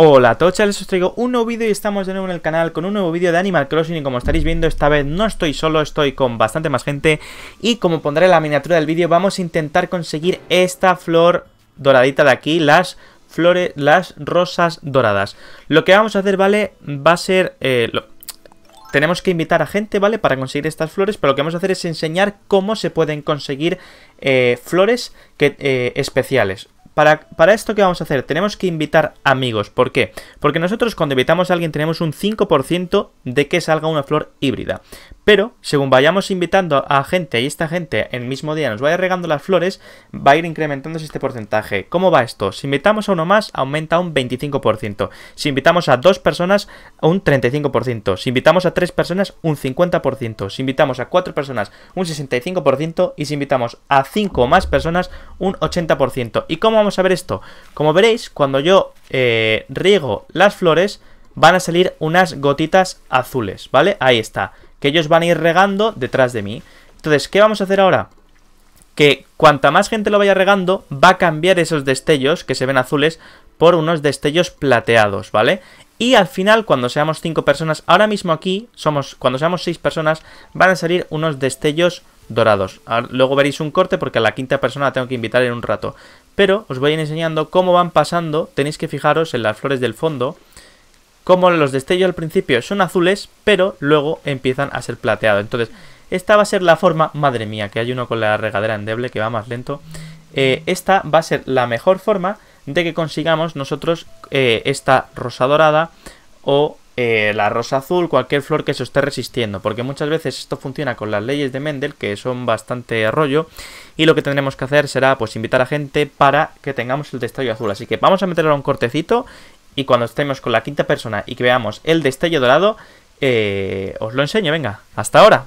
Hola Tocha, les os traigo un nuevo vídeo y estamos de nuevo en el canal con un nuevo vídeo de Animal Crossing y como estaréis viendo esta vez no estoy solo, estoy con bastante más gente y como pondré la miniatura del vídeo vamos a intentar conseguir esta flor doradita de aquí, las flores, las rosas doradas. Lo que vamos a hacer, ¿vale? Va a ser... Eh, tenemos que invitar a gente, ¿vale? Para conseguir estas flores, pero lo que vamos a hacer es enseñar cómo se pueden conseguir eh, flores que, eh, especiales. Para, esto ¿qué vamos a hacer, tenemos que invitar amigos. ¿Por qué? Porque nosotros cuando invitamos a alguien tenemos un 5% de que salga una flor híbrida. Pero según vayamos invitando a gente y esta gente el mismo día nos vaya regando las flores, va a ir incrementándose este porcentaje. ¿Cómo va esto? Si invitamos a uno más, aumenta un 25%. Si invitamos a dos personas, un 35%. Si invitamos a tres personas, un 50%. Si invitamos a cuatro personas, un 65%. Y si invitamos a cinco o más personas, un 80%. ¿Y cómo vamos a ver esto? Como veréis, cuando yo eh, riego las flores, van a salir unas gotitas azules, ¿vale? Ahí está que ellos van a ir regando detrás de mí. Entonces, ¿qué vamos a hacer ahora? Que cuanta más gente lo vaya regando, va a cambiar esos destellos que se ven azules por unos destellos plateados, ¿vale? Y al final, cuando seamos cinco personas, ahora mismo aquí, somos, cuando seamos seis personas, van a salir unos destellos dorados. luego veréis un corte porque a la quinta persona la tengo que invitar en un rato. Pero os voy a ir enseñando cómo van pasando, tenéis que fijaros en las flores del fondo, como los destellos al principio son azules, pero luego empiezan a ser plateados. Entonces, esta va a ser la forma, madre mía, que hay uno con la regadera endeble que va más lento. Eh, esta va a ser la mejor forma de que consigamos nosotros eh, esta rosa dorada o eh, la rosa azul, cualquier flor que se esté resistiendo, porque muchas veces esto funciona con las leyes de Mendel, que son bastante rollo, y lo que tendremos que hacer será pues invitar a gente para que tengamos el destello azul. Así que vamos a meterlo un cortecito y cuando estemos con la quinta persona y que veamos el destello dorado, eh, os lo enseño, venga, hasta ahora.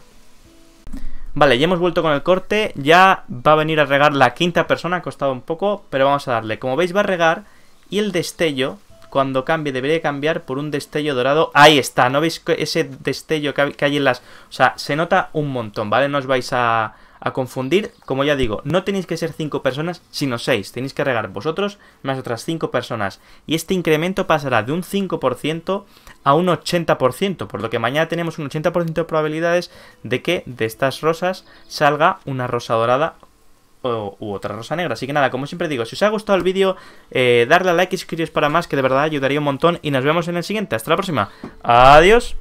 Vale, ya hemos vuelto con el corte, ya va a venir a regar la quinta persona, ha costado un poco, pero vamos a darle. Como veis va a regar y el destello, cuando cambie, debería cambiar por un destello dorado. Ahí está, ¿no veis ese destello que hay en las... O sea, se nota un montón, ¿vale? No os vais a a confundir, como ya digo, no tenéis que ser 5 personas, sino 6. Tenéis que regar vosotros más otras 5 personas. Y este incremento pasará de un 5% a un 80%, por lo que mañana tenemos un 80% de probabilidades de que de estas rosas salga una rosa dorada u otra rosa negra. Así que nada, como siempre digo, si os ha gustado el vídeo, eh, darle a like y suscribiros para más, que de verdad ayudaría un montón. Y nos vemos en el siguiente. Hasta la próxima. Adiós.